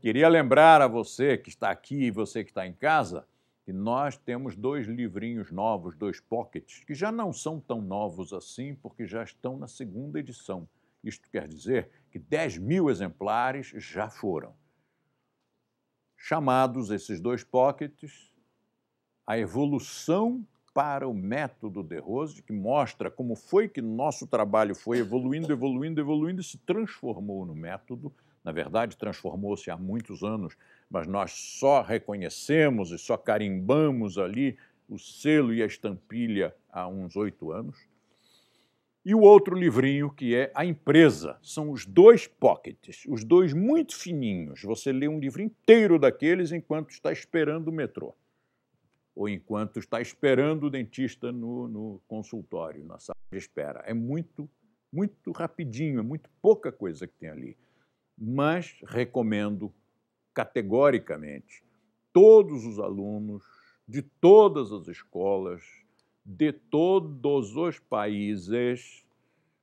Queria lembrar a você que está aqui e você que está em casa que nós temos dois livrinhos novos, dois pockets, que já não são tão novos assim, porque já estão na segunda edição. Isto quer dizer que 10 mil exemplares já foram. Chamados esses dois pockets, a evolução para o método de Rose, que mostra como foi que nosso trabalho foi evoluindo, evoluindo, evoluindo e se transformou no método. Na verdade, transformou-se há muitos anos, mas nós só reconhecemos e só carimbamos ali o selo e a estampilha há uns oito anos. E o outro livrinho, que é A Empresa. São os dois pockets, os dois muito fininhos. Você lê um livro inteiro daqueles enquanto está esperando o metrô ou enquanto está esperando o dentista no, no consultório, na sala de espera. É muito, muito rapidinho, é muito pouca coisa que tem ali. Mas recomendo categoricamente todos os alunos de todas as escolas, de todos os países,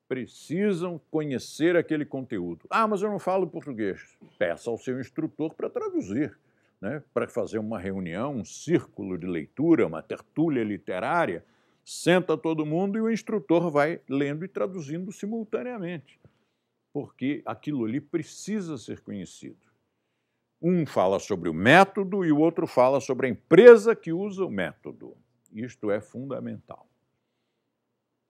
precisam conhecer aquele conteúdo. Ah, mas eu não falo português. Peça ao seu instrutor para traduzir né, para fazer uma reunião, um círculo de leitura, uma tertúlia literária, senta todo mundo e o instrutor vai lendo e traduzindo simultaneamente, porque aquilo ali precisa ser conhecido. Um fala sobre o método e o outro fala sobre a empresa que usa o método. Isto é fundamental.